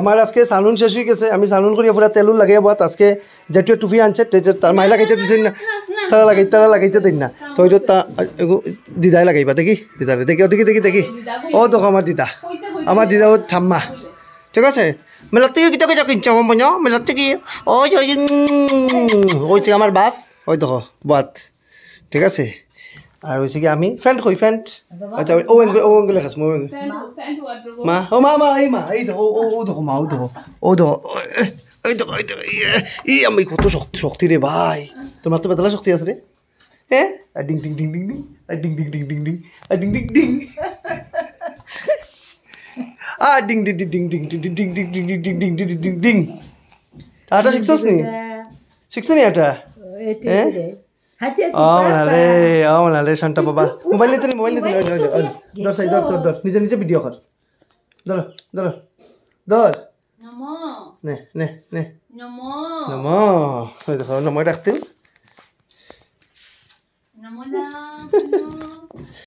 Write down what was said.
আমার আজকে সালুন শেষ হয়ে গেছে আমি সালুন করি পুরা তেল লাগে বাত আজকে জাতীয় টুফি আনছে তার মাই লাগাইতে দিছেন না তারা লাগাই তারা লাগাইতে দিন না তো ওই তা দিদাই লাগাইবা দেখি দিদারে দেখি দেখি দেখি দেখি ও দেখো আমার দিদা আমার দিদা ও ঠাম্মা ঠিক আছে মেলার থেকে কিতাপ কিতা কিনছে আমার বোন মেলার থেকে ওই ওই ওই আমার বাপ ওই দেখো বাত ঠিক আছে আর হয়েছে কি আমি ফ্রেন্ড কই ফ্রেন্ড আচ্ছা ও এঙ্গুল ও এঙ্গুলে খাস মা ও মা মা এই মা এই দেখো ও ও দেখো মা ও দেখো ও দেখো এই দেখো এই দেখো ই আমি কত শক্তি শক্তি রে ভাই তোমার তো বেতলা শক্তি আছে রে হ্যাঁ আই ডিং ডিং ডিং ডিং ডিং আর ডিং ডিং ডিং ডিং ডিং আর ডিং ডিং ডিং আর ডিং ডিং ডিং ডিং ডিং ডিং ডিং ডিং ডিং ডিং ডিং ডিং ডিং ডিং ডিং আটা ডিং নি ডিং ডিং আটা ডিং রে শান্তা বাবা মোবাইল নিতে মোবাইল নিতে ধর সাই ধর ধর ধর নিজে নিজে ভিডিও কর ধর ধর ধর নে নে নে নমো নমো ওই দেখো নমো ডাকতে নমো